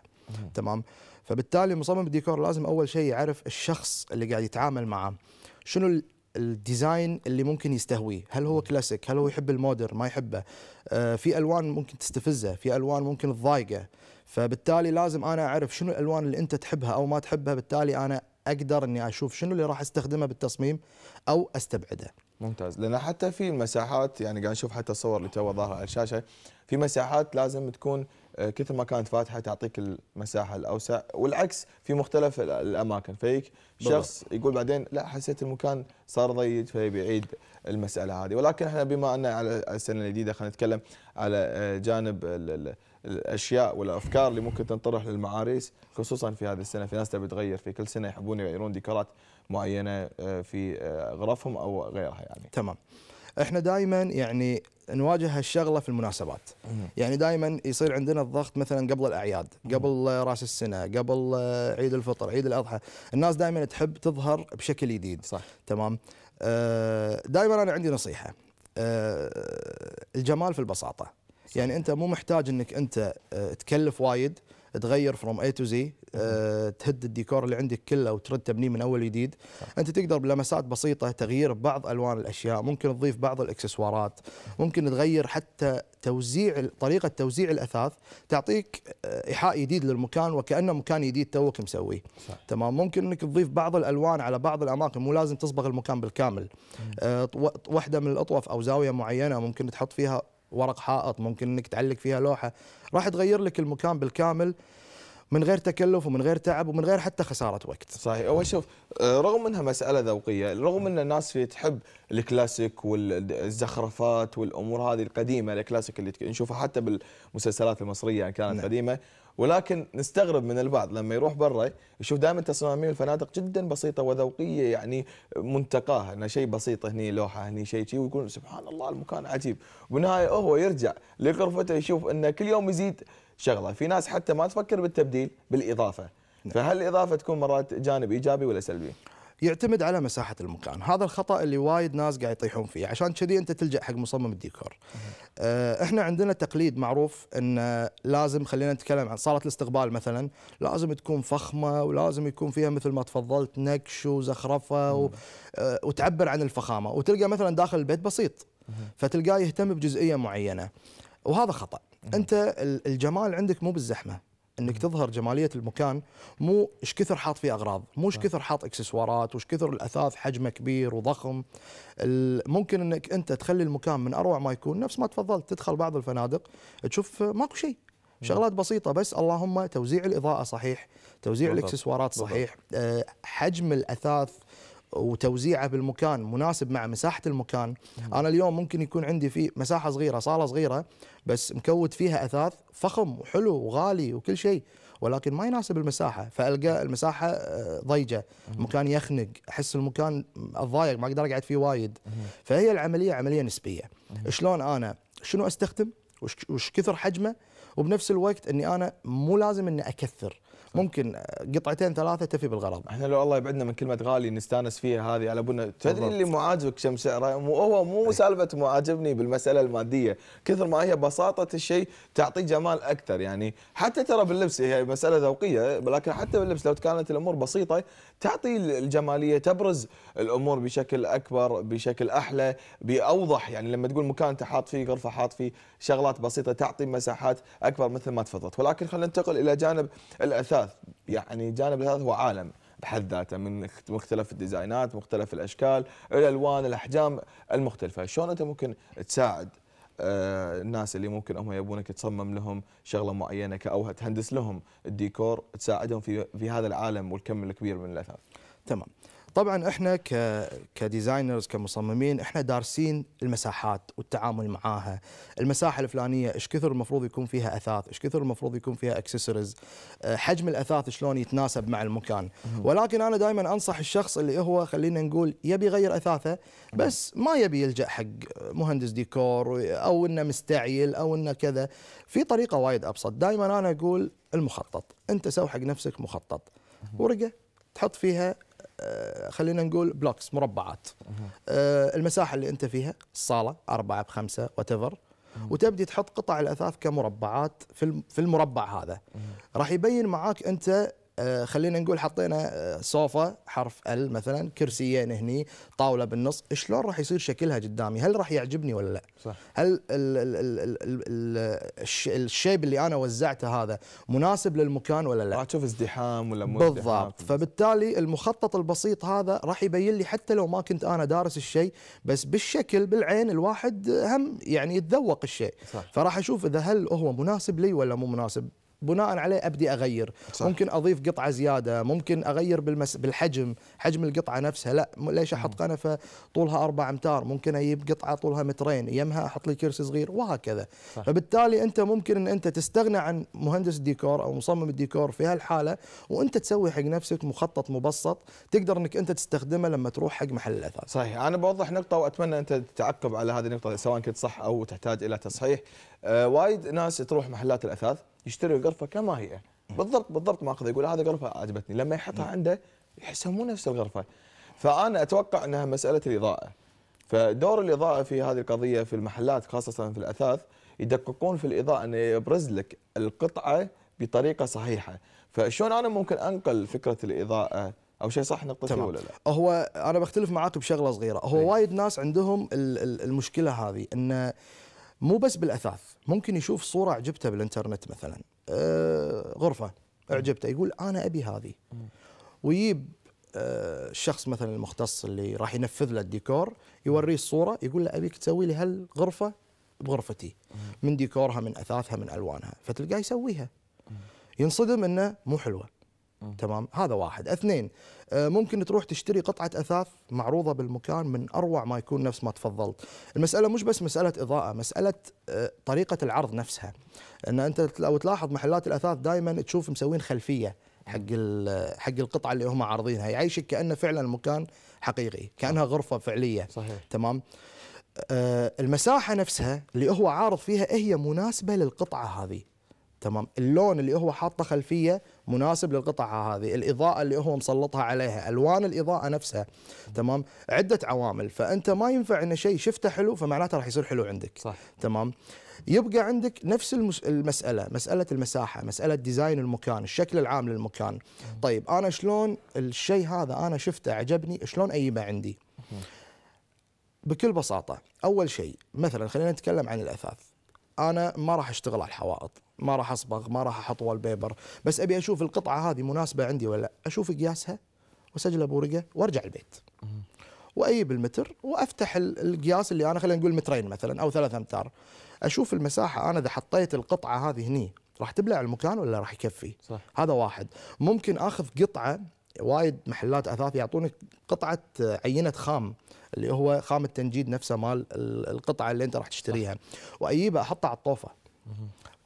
تمام فبالتالي مصمم الديكور لازم اول شيء يعرف الشخص اللي قاعد يتعامل معه شنو الديزاين اللي ممكن يستهويه هل هو كلاسيك هل هو يحب المودر ما يحبه آه في الوان ممكن تستفزه في الوان ممكن تضايقه فبالتالي لازم انا اعرف شنو الالوان اللي انت تحبها او ما تحبها بالتالي انا اقدر اني اشوف شنو اللي راح استخدمه بالتصميم او استبعده ممتاز لان حتى في المساحات يعني قاعد نشوف حتى الصور اللي تو ظاهره على الشاشه في مساحات لازم تكون آه، كثر ما كانت فاتحه تعطيك المساحه الاوسع والعكس في مختلف الاماكن فيك شخص يقول بعدين لا حسيت المكان صار ضيق فيبي يعيد المساله هذه ولكن احنا بما ان على السنه الجديده خلينا نتكلم على آه، جانب الاشياء والافكار اللي ممكن تنطرح للمعاريس خصوصا في هذه السنه في ناس تبي تغير في كل سنه يحبون يغيرون ديكورات معينه آه، في غرفهم او غيرها يعني تمام احنا دائما يعني نواجه هالشغله في المناسبات يعني دائما يصير عندنا الضغط مثلا قبل الاعياد قبل راس السنه قبل عيد الفطر عيد الاضحى الناس دائما تحب تظهر بشكل جديد صح تمام آه، دائما انا عندي نصيحه آه، الجمال في البساطه يعني انت مو محتاج انك انت آه، تكلف وايد تغير فروم اي تو زي تهد الديكور اللي عندك كله وترد تبنيه من اول وجديد انت تقدر بلمسات بسيطه تغيير بعض الوان الاشياء ممكن تضيف بعض الاكسسوارات ممكن تغير حتى توزيع طريقه توزيع الاثاث تعطيك آه، ايحاء جديد للمكان وكانه مكان جديد توك مسويه تمام ممكن انك تضيف بعض الالوان على بعض الاماكن مو لازم تصبغ المكان بالكامل آه، واحده من الاطوف او زاويه معينه ممكن تحط فيها ورق حائط ممكن انك تعلق فيها لوحه راح تغير لك المكان بالكامل من غير تكلف ومن غير تعب ومن غير حتى خساره وقت. صحيح، اول شوف آه، رغم انها مساله ذوقيه، رغم ان الناس في تحب الكلاسيك والزخرفات والامور هذه القديمه الكلاسيك اللي نشوفها حتى بالمسلسلات المصريه يعني كانت نعم. قديمه، ولكن نستغرب من البعض لما يروح برا يشوف دائما تصاميم الفنادق جدا بسيطه وذوقيه يعني منتقاه انه شيء بسيط هني لوحه هني شيء شيء ويقول سبحان الله المكان عجيب وبالنهايه هو يرجع لغرفته يشوف انه كل يوم يزيد شغله في ناس حتى ما تفكر بالتبديل بالاضافه نعم. فهل الاضافه تكون مرات جانب ايجابي ولا سلبي؟ يعتمد على مساحه المكان هذا الخطا اللي وايد ناس قاعد يطيحون فيه عشان كذي انت تلجا حق مصمم الديكور آه، احنا عندنا تقليد معروف ان لازم خلينا نتكلم عن صاله الاستقبال مثلا لازم تكون فخمه ولازم يكون فيها مثل ما تفضلت نكش وزخرفه و... آه، وتعبر عن الفخامه وتلقى مثلا داخل البيت بسيط فتلقاه يهتم بجزئيه معينه وهذا خطأ انت الجمال عندك مو بالزحمه انك تظهر جماليه المكان مو ايش كثر حاط فيه اغراض مو ايش آه. كثر حاط اكسسوارات وايش كثر الاثاث حجمه كبير وضخم ممكن انك انت تخلي المكان من اروع ما يكون نفس ما تفضلت تدخل بعض الفنادق تشوف ماكو شيء شغلات بسيطة بس اللهم توزيع الإضاءة صحيح توزيع بالضبط. الإكسسوارات صحيح بالضبط. آه، حجم الأثاث وتوزيعه بالمكان مناسب مع مساحه المكان انا اليوم ممكن يكون عندي في مساحه صغيره صاله صغيره بس مكود فيها اثاث فخم وحلو وغالي وكل شيء ولكن ما يناسب المساحه فالقى المساحه آه، ضيجه مكان يخنق احس المكان الضايق ما اقدر اقعد فيه وايد فهي العمليه عمليه نسبيه شلون انا شنو استخدم وش كثر حجمه وبنفس الوقت اني انا مو لازم اني اكثر ممكن قطعتين ثلاثه تفي بالغرض احنا لو الله يبعدنا من كلمه غالي نستانس فيها هذه على بنا تدري اللي معاجبك كم سعره مو هو مو إيه. سالفه معاجبني بالمساله الماديه كثر ما هي بساطه الشيء تعطي جمال اكثر يعني حتى ترى باللبس هي مساله ذوقيه لكن حتى باللبس لو كانت الامور بسيطه تعطي الجماليه تبرز الامور بشكل اكبر بشكل احلى باوضح يعني لما تقول مكان انت حاط فيه غرفه حاط فيه شغلات بسيطه تعطي مساحات اكبر مثل ما تفضلت ولكن خلينا ننتقل الى جانب الاثاث يعني جانب الاثاث هو عالم بحد ذاته من مختلف الديزاينات مختلف الاشكال الالوان الاحجام المختلفه شلون انت ممكن تساعد آه، الناس اللي ممكن هم يبونك تصمم لهم شغله معينه او تهندس لهم الديكور تساعدهم في في هذا العالم والكم الكبير من الاثاث. تمام. طبعا احنا ك كديزاينرز كمصممين احنا دارسين المساحات والتعامل معاها المساحه الفلانيه ايش كثر المفروض يكون فيها اثاث ايش كثر المفروض يكون فيها اكسسوارز آه، حجم الاثاث شلون يتناسب مع المكان ولكن انا دائما انصح الشخص اللي هو خلينا نقول يبي يغير اثاثه بس ما يبي يلجا حق مهندس ديكور او انه مستعيل او انه كذا في طريقه وايد ابسط دائما انا اقول المخطط انت سوي حق نفسك مخطط ورقه تحط فيها آه، خلينا نقول بلوكس مربعات آه، المساحه اللي انت فيها الصاله أربعة بخمسة 5 وتفر وتبدي تحط قطع الاثاث كمربعات في في المربع هذا راح يبين معاك انت آه، خلينا نقول حطينا آه، صوفة حرف ال مثلا كرسيين هني طاوله بالنص شلون راح يصير شكلها قدامي هل راح يعجبني ولا لا صح. هل الشيب اللي انا وزعته هذا مناسب للمكان ولا لا راح تشوف ازدحام ولا مو بالضبط فبالتالي المخطط البسيط هذا راح يبين لي حتى لو ما كنت انا دارس الشيء بس بالشكل بالعين الواحد هم يعني يتذوق الشيء فراح اشوف اذا هل هو مناسب لي ولا مو مناسب بناء عليه ابدي اغير صح. ممكن اضيف قطعه زياده ممكن اغير بالمس... بالحجم حجم القطعه نفسها لا ليش احط قنفه طولها 4 امتار ممكن اجيب قطعه طولها مترين يمها احط لي كرسي صغير وهكذا صح. فبالتالي انت ممكن ان انت تستغنى عن مهندس الديكور او مصمم الديكور في هالحاله وانت تسوي حق نفسك مخطط مبسط تقدر انك انت تستخدمه لما تروح حق محل الاثاث صحيح انا بوضح نقطه واتمنى انت تعقب على هذه النقطه سواء كنت صح او تحتاج الى تصحيح أه وايد ناس تروح محلات الاثاث يشتري القرفه كما هي بالضبط بالضبط ماخذه يقول هذه قرفه عجبتني لما يحطها عنده يحسها مو نفس القرفه فانا اتوقع انها مساله الاضاءه فدور الاضاءه في هذه القضيه في المحلات خاصه في الاثاث يدققون في الاضاءه انه يبرز لك القطعه بطريقه صحيحه فشلون انا ممكن انقل فكره الاضاءه او شيء صح نقطتي ولا لا هو انا بختلف معاك بشغله صغيره هو إيه. وايد ناس عندهم المشكله هذه انه مو بس بالاثاث ممكن يشوف صوره عجبته بالانترنت مثلا آه غرفه اعجبته يقول انا ابي هذه ويجيب آه الشخص مثلا المختص اللي راح ينفذ له الديكور يوريه الصوره يقول له ابيك تسوي لي هالغرفه بغرفتي من ديكورها من اثاثها من الوانها فتلقاه يسويها ينصدم انه مو حلوه تمام هذا واحد اثنين آه، ممكن تروح تشتري قطعه اثاث معروضه بالمكان من اروع ما يكون نفس ما تفضلت المساله مش بس مساله اضاءه مساله آه، طريقه العرض نفسها ان انت لو تلاحظ محلات الاثاث دائما تشوف مسوين خلفيه حق حق القطعه اللي هم عارضينها يعيشك كانه فعلا المكان حقيقي كانها غرفه فعليه صحيح. تمام آه، المساحه نفسها اللي هو عارض فيها هي مناسبه للقطعه هذه تمام اللون اللي هو حاطه خلفيه مناسب للقطعه هذه الاضاءه اللي هو مسلطها عليها الوان الاضاءه نفسها تمام عده عوامل فانت ما ينفع ان شيء شفته حلو فمعناته راح يصير حلو عندك صح. تمام يبقى عندك نفس المس... المساله مساله المساحه مساله ديزاين المكان الشكل العام للمكان طيب انا شلون الشيء هذا انا شفته عجبني شلون اجيبه عندي بكل بساطه اول شيء مثلا خلينا نتكلم عن الاثاث انا ما راح اشتغل على الحوائط ما راح اصبغ ما راح احط وال بيبر بس ابي اشوف القطعه هذه مناسبه عندي ولا لا اشوف قياسها واسجلها بورقه وارجع البيت واجيب المتر وافتح القياس اللي انا خلينا نقول مترين مثلا او ثلاث امتار اشوف المساحه انا اذا حطيت القطعه هذه هني راح تبلع المكان ولا راح يكفي صح. هذا واحد ممكن اخذ قطعه وايد محلات اثاث يعطونك قطعه عينه خام اللي هو خام التنجيد نفسه مال القطعه اللي انت راح تشتريها واجيبها احطها على الطوفه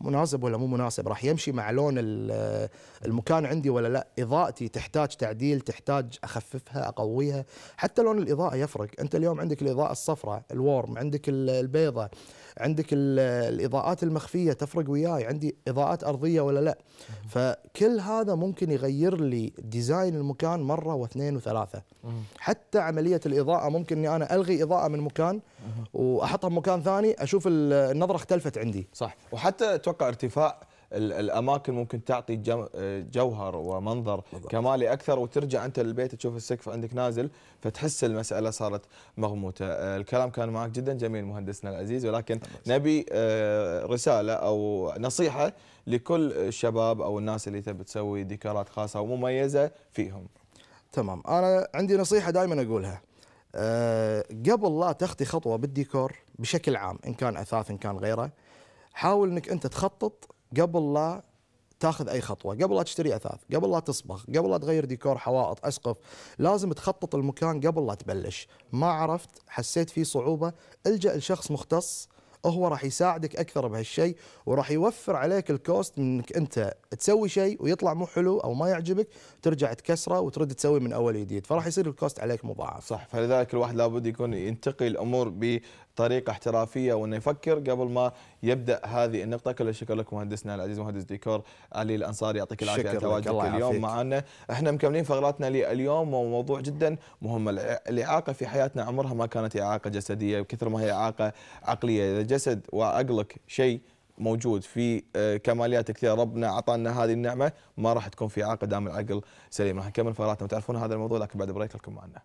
مناسب ولا مو مناسب راح يمشي مع لون المكان عندي ولا لا اضاءتي تحتاج تعديل تحتاج اخففها اقويها حتى لون الاضاءه يفرق انت اليوم عندك الاضاءه الصفراء الورم عندك البيضه عندك الاضاءات المخفيه تفرق وياي عندي اضاءات ارضيه ولا لا فكل هذا ممكن يغير لي ديزاين المكان مره واثنين وثلاثه حتى عمليه الاضاءه ممكن اني انا الغي اضاءه من مكان واحطها بمكان ثاني اشوف النظره اختلفت عندي صح وحتى اتوقع ارتفاع الاماكن ممكن تعطي جوهر ومنظر بالضبط. كمالي اكثر وترجع انت للبيت تشوف السقف عندك نازل فتحس المساله صارت مغموته آه، الكلام كان معك جدا جميل مهندسنا العزيز ولكن بالضبط. نبي آه، رساله او نصيحه لكل الشباب او الناس اللي تبي تسوي ديكورات خاصه ومميزه فيهم تمام انا عندي نصيحه دائما اقولها آه، قبل لا تخطي خطوه بالديكور بشكل عام ان كان اثاث ان كان غيره حاول انك انت تخطط قبل لا تاخذ اي خطوه قبل لا تشتري اثاث قبل لا تصبغ قبل لا تغير ديكور حوائط اسقف لازم تخطط المكان قبل لا تبلش ما عرفت حسيت فيه صعوبه الجا لشخص مختص هو راح يساعدك اكثر بهالشيء وراح يوفر عليك الكوست انك انت تسوي شيء ويطلع مو حلو او ما يعجبك ترجع تكسره وترد تسوي من اول جديد فراح يصير الكوست عليك مضاعف. صح فلذلك الواحد لابد يكون ينتقي الامور ب طريقه احترافيه وانه يفكر قبل ما يبدا هذه النقطه كل الشكر لكم مهندسنا العزيز مهندس ديكور علي الانصاري يعطيك العافيه على تواجدك اليوم معنا احنا مكملين فقراتنا لليوم وموضوع جدا مهم الاعاقه في حياتنا عمرها ما كانت اعاقه جسديه بكثر ما هي اعاقه عقليه اذا جسد وعقلك شيء موجود في آه، كماليات كثيره ربنا اعطانا هذه النعمه ما راح تكون في اعاقه دام العقل سليم راح نكمل فقراتنا وتعرفون هذا الموضوع لكن بعد بريك لكم معنا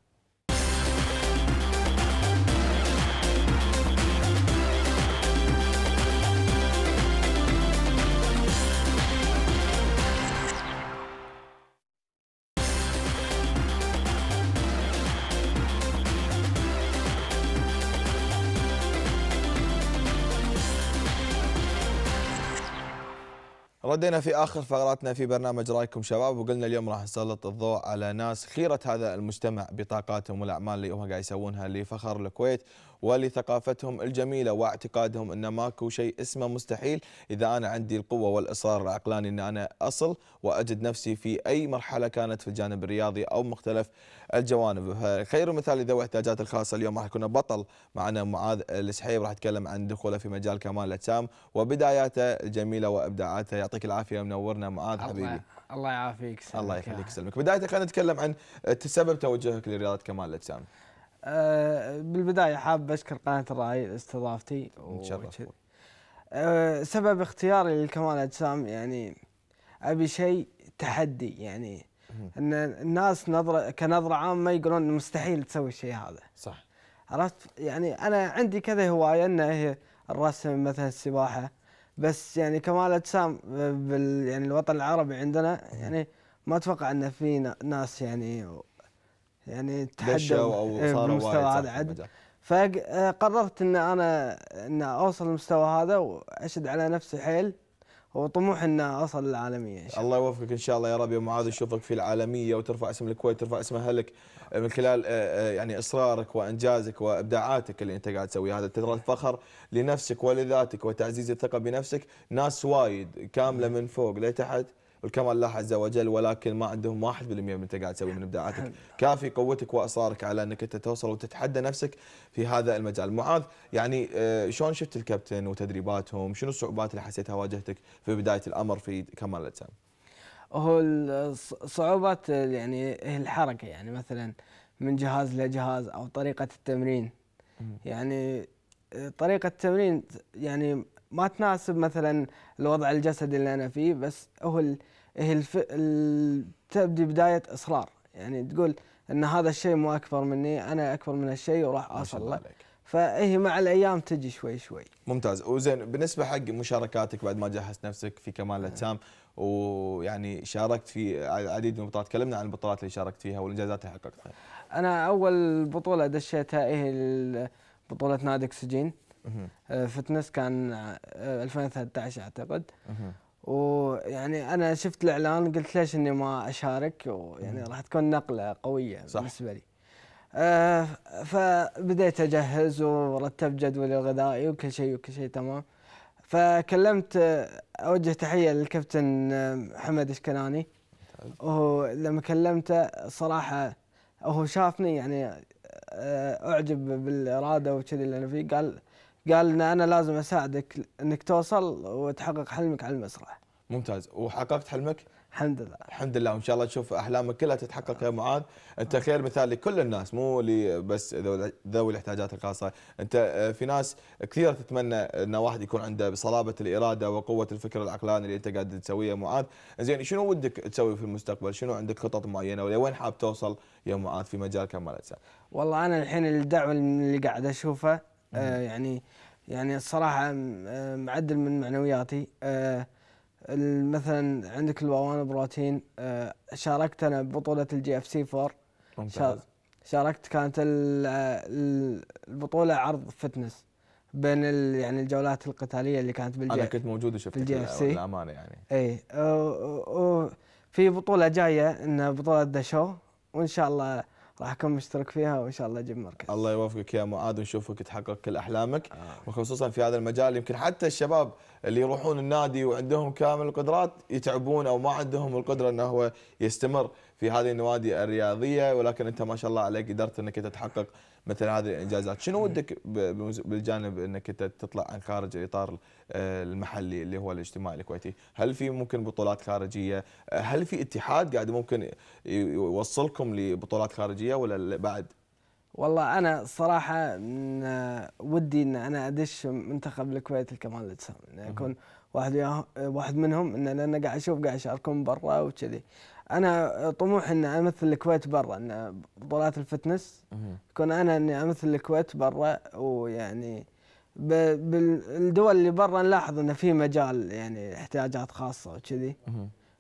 ردينا في اخر فقراتنا في برنامج رايكم شباب وقلنا اليوم راح نسلط الضوء على ناس خيره هذا المجتمع بطاقاتهم والاعمال اللي هم قاعد يسوونها لفخر الكويت ولثقافتهم الجميله واعتقادهم ان ماكو شيء اسمه مستحيل اذا انا عندي القوه والاصرار العقلاني ان انا اصل واجد نفسي في اي مرحله كانت في الجانب الرياضي او مختلف الجوانب خير مثال لذوي الاحتياجات الخاصه اليوم راح يكون بطل معنا معاذ السحيب راح يتكلم عن دخوله في مجال كمال الاجسام وبداياته الجميله وابداعاته يعطيك العافيه منورنا معاذ حبيبي الله يعافيك الله يخليك يسلمك بدايه خلينا نتكلم عن سبب توجهك لرياضه كمال الاجسام آه، بالبدايه حاب اشكر قناه الراي لاستضافتي ونشرف أه سبب اختياري لكمال اجسام يعني ابي شيء تحدي يعني ان الناس نظره كنظره عامه يقولون مستحيل تسوي الشيء هذا صح عرفت يعني انا عندي كذا هوايه انه هي الرسم مثلا السباحه بس يعني كمال اجسام آه، بال يعني الوطن العربي عندنا يعني ما اتوقع ان في ناس يعني يعني تحدى او إيه، صاروا مستوى عدل فقررت ان انا ان اوصل للمستوى هذا واشد على نفسي حيل وطموح ان اوصل للعالميه إن شاء الله. الله يوفقك ان شاء الله يا رب يا معاذ نشوفك في العالميه وترفع اسم الكويت ترفع اسم اهلك آه، من خلال آه، آه، يعني اصرارك وانجازك وابداعاتك اللي انت قاعد تسويها هذا ترى فخر لنفسك ولذاتك وتعزيز الثقه بنفسك ناس وايد كامله من فوق لتحت الكمال الله عز وجل ولكن ما عندهم 1% من اللي انت قاعد تسويه من ابداعاتك (laughs) نعم. كافي قوتك واصرارك على انك انت توصل وتتحدى نفسك في هذا المجال معاذ يعني آه، شلون شفت الكابتن وتدريباتهم شنو الصعوبات اللي حسيتها واجهتك في بدايه الامر في كمال الاجسام هو الصعوبات يعني الحركه يعني مثلا من جهاز لجهاز او طريقه التمرين يعني آه، طريقه التمرين يعني ما تناسب مثلا الوضع الجسدي اللي انا فيه بس هو هي الف... تبدي بدايه اصرار يعني تقول ان هذا الشيء مو اكبر مني انا اكبر من هالشيء وراح اصل له فهي مع الايام تجي شوي شوي ممتاز وزين بالنسبه حق مشاركاتك بعد ما جهزت نفسك في كمال نعم. الاجسام ويعني شاركت في عديد من البطولات تكلمنا عن البطولات اللي شاركت فيها والانجازات اللي حققتها انا اول بطوله دشيتها هي بطوله نادي اكسجين آه، فتنس كان 2013 آه، اعتقد ويعني انا شفت الاعلان قلت ليش اني ما اشارك ويعني راح تكون نقله قويه صح. بالنسبه لي آه فبديت اجهز ورتبت جدولي الغذائي وكل شيء وكل شيء تمام فكلمت اوجه تحيه للكابتن آه، حمد اشكناني وهو لما كلمته صراحه هو شافني يعني اعجب بالاراده وكذي اللي انا فيه قال قال ان انا لازم اساعدك انك توصل وتحقق حلمك على المسرح ممتاز وحققت حلمك الحمد لله الحمد لله وان شاء الله تشوف احلامك كلها تتحقق يا معاذ انت خير مثال لكل الناس مو بس ذوي الاحتياجات الخاصه انت آه، في ناس كثير تتمنى ان واحد يكون عنده صلابه الاراده وقوه الفكر العقلاني اللي انت قاعد تسويه يا معاذ زين شنو ودك تسوي في المستقبل شنو عندك خطط معينه ولا وين حاب توصل يا معاذ في مجال كمال والله انا الحين الدعم اللي قاعد اشوفه آه، يعني يعني الصراحه معدل من معنوياتي آه، مثلا عندك الواوان بروتين آه، شاركت انا ببطوله الجي اف سي 4 شاركت كانت البطوله عرض فتنس بين يعني الجولات القتاليه اللي كانت بالجي انا كنت موجود وشفت الجي اف سي يعني اي وفي بطوله جايه انها بطوله ذا شو وان شاء الله راح اكون مشترك فيها وان شاء الله اجيب مركز الله يوفقك يا معاذ ونشوفك تحقق كل احلامك آه. وخصوصا في هذا المجال يمكن حتى الشباب اللي يروحون النادي وعندهم كامل القدرات يتعبون او ما عندهم القدره انه هو يستمر في هذه النوادي الرياضيه ولكن انت ما شاء الله عليك قدرت انك انت تحقق مثل هذه الانجازات، شنو ودك بالجانب انك انت تطلع عن خارج الاطار المحلي اللي هو الاجتماعي الكويتي، هل في ممكن بطولات خارجيه؟ هل في اتحاد قاعد ممكن يوصلكم لبطولات خارجيه ولا بعد؟ والله انا صراحه ودي ان انا ادش منتخب الكويت الكمال الاجسام، اكون واحد واحد منهم ان انا قاعد اشوف قاعد اشاركهم برا وكذي. انا طموحي ان امثل الكويت برا ان بطولات الفتنس كون انا اني امثل الكويت برا ويعني بالدول اللي برا نلاحظ ان في مجال يعني احتياجات خاصه وكذي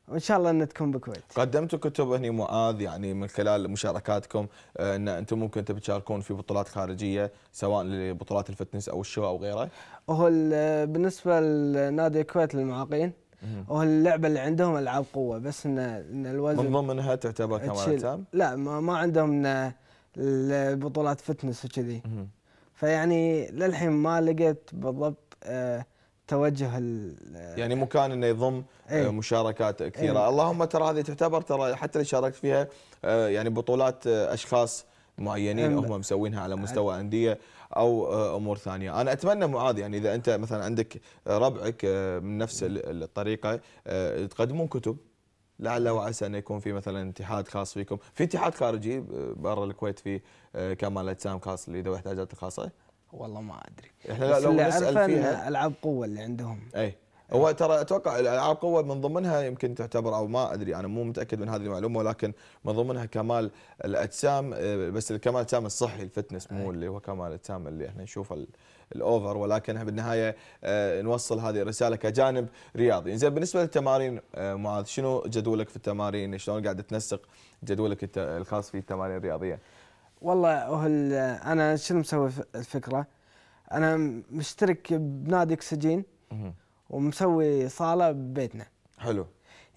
وان شاء الله ان تكون بالكويت. قدمتوا كتب هني معاذ يعني من خلال مشاركاتكم آه، ان انتم ممكن تشاركون في بطولات خارجيه سواء لبطولات الفتنس او الشو او غيره؟ هو بالنسبه لنادي الكويت للمعاقين واللعبة اللعبه اللي عندهم العاب قوه بس ان ان الوزن من ضمنها تعتبر كمال اجسام؟ لا ما, ما عندهم البطولات فتنس وكذي فيعني للحين ما لقيت بالضبط آه، توجه يعني مكان انه يضم آه، ايه مشاركات كثيره، ايه اللهم ترى هذه تعتبر ترى حتى اللي شاركت فيها آه، يعني بطولات اشخاص معينين هم مسوينها على مستوى انديه او آه، امور ثانيه انا اتمنى معاذ يعني اذا انت مثلا عندك آه، ربعك آه، من نفس الطريقه تقدمون كتب لعل وعسى ان يكون في مثلا اتحاد خاص فيكم، في اتحاد خارجي برا الكويت في كمال اجسام خاص لذوي الاحتياجات الخاصه؟ والله ما ادري. احنا لو نسال فيها العاب قوه اللي عندهم. اي هو ترى اتوقع الالعاب قوه من ضمنها يمكن تعتبر او ما ادري انا مو متاكد من هذه المعلومه ولكن من ضمنها كمال الاجسام آه، بس الكمال التام الصحي الفتنس مو اللي هو كمال التام اللي احنا نشوفه الاوفر ولكن بالنهايه آه، نوصل هذه الرساله كجانب رياضي، زين بالنسبه للتمارين آه، معاذ شنو جدولك في التمارين؟ شلون قاعد تنسق جدولك الخاص في التمارين الرياضيه؟ والله انا شنو مسوي الفكره؟ انا مشترك بنادي اكسجين ومسوي صاله ببيتنا حلو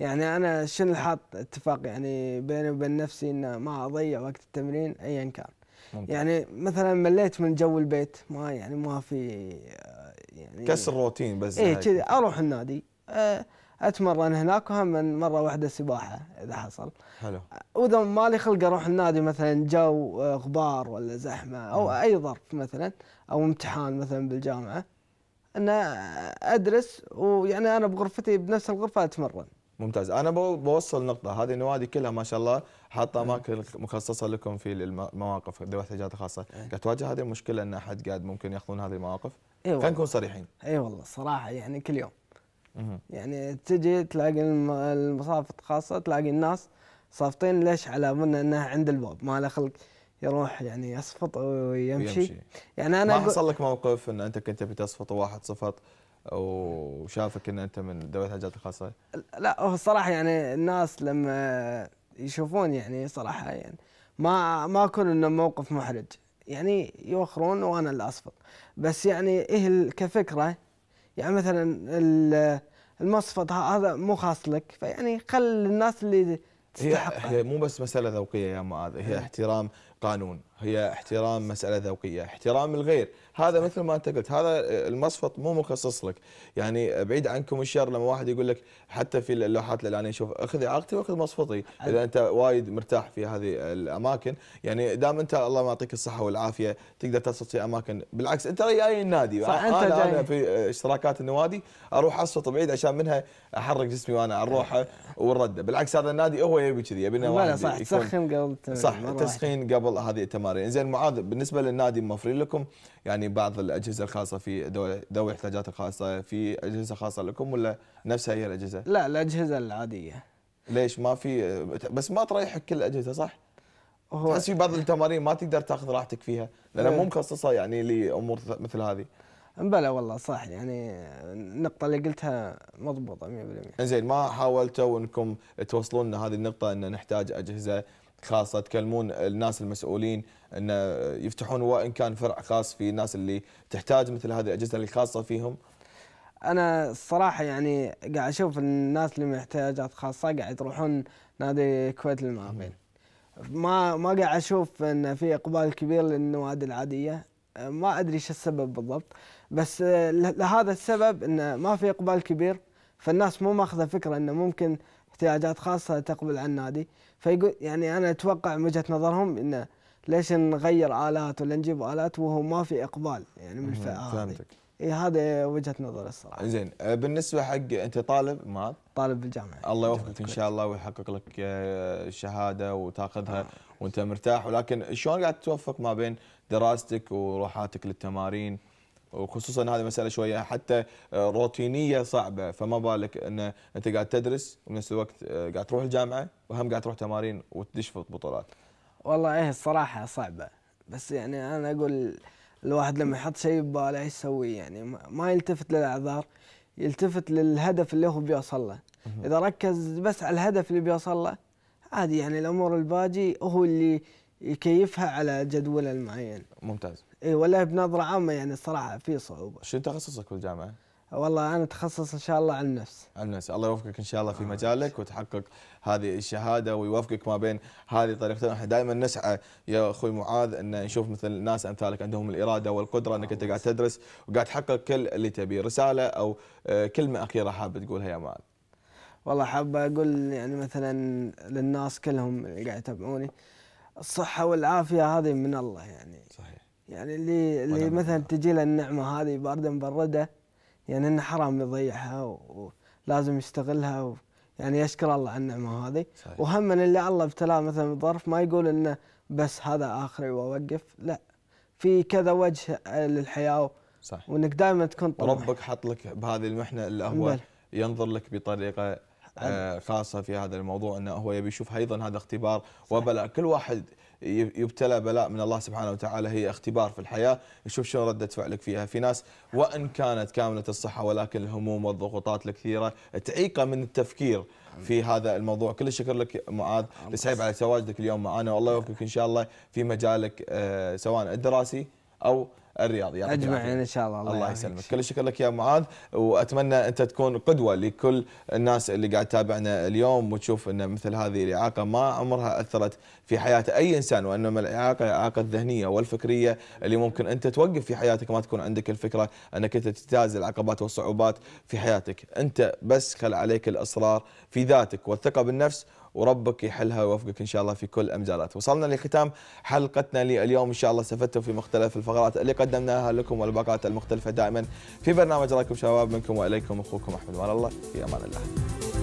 يعني انا شنو حاط اتفاق يعني بيني وبين نفسي ان ما اضيع وقت التمرين ايا كان ممكن. يعني مثلا مليت من جو البيت ما يعني ما في آه، يعني كسر روتين بس اي كذا اروح النادي آه، اتمرن هناك وهم مره واحده سباحه اذا حصل حلو واذا ما لي خلق اروح النادي مثلا جو آه، غبار ولا زحمه او م. اي ظرف مثلا او امتحان مثلا بالجامعه ان ادرس ويعني انا بغرفتي بنفس الغرفه اتمرن. ممتاز انا بوصل نقطه هذه النوادي كلها ما شاء الله حاطه اماكن إيه. مخصصه لكم في المواقف ذوي الاحتياجات الخاصه إيه. قاعد تواجه هذه المشكله ان احد قاعد ممكن ياخذون هذه المواقف أيوة خلينا نكون صريحين اي والله صراحه يعني كل يوم يعني تجي تلاقي المصافط خاصه تلاقي الناس صافطين ليش على من انها عند الباب ما له خلق يروح يعني يصفط ويمشي, يمشي. يعني انا ما حصل لك موقف ان انت كنت بتصفط وواحد صفط وشافك ان انت من ذوي الحاجات الخاصه؟ لا هو الصراحه يعني الناس لما يشوفون يعني صراحه يعني ما ما اكون انه موقف محرج يعني يوخرون وانا اللي اصفط بس يعني ايه كفكره يعني مثلا المصفط هذا مو خاص لك فيعني خل الناس اللي تستحق هي, هي مو بس مساله ذوقيه يا معاذ هي إيه. احترام قانون هي احترام مساله ذوقيه، احترام الغير، هذا مثل ما انت قلت هذا المصفط مو مخصص لك، يعني بعيد عنكم الشر لما واحد يقول لك حتى في اللوحات الاعلانيه شوف اخذ اعاقتي واخذ مصفطي، اذا انت وايد مرتاح في هذه الاماكن، يعني دام انت الله يعطيك الصحه والعافيه تقدر تصفط في اماكن، بالعكس انت جاي النادي انا جاي. انا في اشتراكات النوادي اروح اصفط بعيد عشان منها احرك جسمي وانا على روحه والرده، بالعكس هذا النادي هو يبي كذي يبي لنا صح تسخن قبل صح تسخين قبل هذه التمارين استثماريه، زين معاذ بالنسبه للنادي موفرين لكم يعني بعض الاجهزه الخاصه في ذوي الاحتياجات الخاصه في اجهزه خاصه لكم ولا نفسها هي الاجهزه؟ لا الاجهزه العاديه ليش ما في بس ما تريحك كل الاجهزه صح؟ هو تحس في بعض التمارين ما تقدر تاخذ راحتك فيها لان إيه. مو مخصصه يعني لامور مثل هذه بلى والله صح يعني النقطة اللي قلتها مضبوطة 100% زين ما حاولتوا انكم توصلون هذه النقطة ان نحتاج اجهزة خاصه تكلمون الناس المسؤولين ان يفتحون وان كان فرع خاص في الناس اللي تحتاج مثل هذه الاجهزه الخاصه فيهم انا الصراحه يعني قاعد اشوف الناس اللي محتاجات خاصه قاعد يروحون نادي الكويت للمعاقين ما ما قاعد اشوف ان في اقبال كبير للنوادي العاديه ما ادري ايش السبب بالضبط بس لهذا السبب ان ما في اقبال كبير فالناس مو ماخذه فكره انه ممكن احتياجات خاصة تقبل عن النادي فيقول يعني أنا أتوقع من وجهة نظرهم إنه ليش نغير آلات ولا نجيب آلات وهو ما في إقبال يعني من الفئة فهمتك اي هذا وجهه نظري الصراحه. زين آه، بالنسبه حق انت طالب ما طالب بالجامعه. الله يوفقك ان شاء الله ويحقق لك آه، الشهاده وتاخذها آه. وانت مرتاح ولكن شلون قاعد توفق ما بين دراستك وروحاتك للتمارين وخصوصا هذه مساله شويه حتى روتينيه صعبه فما بالك ان انت قاعد تدرس ونفس الوقت آه، قاعد تروح الجامعه وهم قاعد تروح تمارين وتدش في بطولات. والله ايه الصراحه صعبه بس يعني انا اقول الواحد لما يحط شيء بباله ايش يسوي يعني ما يلتفت للاعذار يلتفت للهدف اللي هو بيوصل له اذا ركز بس على الهدف اللي بيوصل له عادي يعني الامور الباجي هو اللي يكيفها على جدوله المعين. ممتاز. اي ولا بنظره عامه يعني الصراحه في صعوبه شنو تخصصك في الجامعه؟ والله انا تخصص ان شاء الله علم النفس علم النفس الله يوفقك ان شاء الله في مجالك وتحقق هذه الشهاده ويوفقك ما بين هذه طريقتين احنا دائما نسعى يا اخوي معاذ ان نشوف مثل ناس امثالك عندهم الاراده والقدره انك انت قاعد تدرس وقاعد تحقق كل اللي تبيه رساله او آه، كلمه اخيره حاب تقولها يا معاذ والله حاب اقول يعني مثلا للناس كلهم اللي قاعد يتابعوني الصحه والعافيه هذه من الله يعني صحيح يعني اللي اللي مثلا تجي له النعمه هذه بارده مبرده يعني انه حرام يضيعها ولازم يستغلها و يعني يشكر الله على النعمه هذه صحيح. وهم من اللي الله ابتلاه مثلا بظرف ما يقول انه بس هذا اخري واوقف لا في كذا وجه للحياه صح وانك دائما تكون طموح ربك حط لك بهذه المحنه اللي هو بل. ينظر لك بطريقه آه خاصه في هذا الموضوع انه هو يبي يشوف ايضا هذا اختبار وبلاء كل واحد يبتلى بلاء من الله سبحانه وتعالى هي اختبار في الحياة يشوف شو ردة فعلك فيها في ناس وإن كانت كاملة الصحة ولكن الهموم والضغوطات الكثيرة تعيقه من التفكير في هذا الموضوع كل الشكر لك معاذ لسعيب على تواجدك اليوم معنا والله يوفقك إن شاء الله في مجالك آه، سواء الدراسي أو الرياض اجمعين ان شاء الله الله, الله يسلمك كل الشكر لك يا معاذ واتمنى انت تكون قدوه لكل الناس اللي قاعد تتابعنا اليوم وتشوف ان مثل هذه الاعاقه ما عمرها اثرت في حياه اي انسان وانما الاعاقه الاعاقه الذهنيه والفكريه اللي ممكن انت توقف في حياتك ما تكون عندك الفكره انك انت تجتاز العقبات والصعوبات في حياتك انت بس خل عليك الاصرار في ذاتك والثقه بالنفس وربك يحلها ويوفقك ان شاء الله في كل المجالات وصلنا لختام حلقتنا لليوم ان شاء الله استفدتم في مختلف الفقرات اللي قدمناها لكم والباقات المختلفه دائما في برنامج رايكم شباب منكم واليكم اخوكم احمد مال الله في امان الله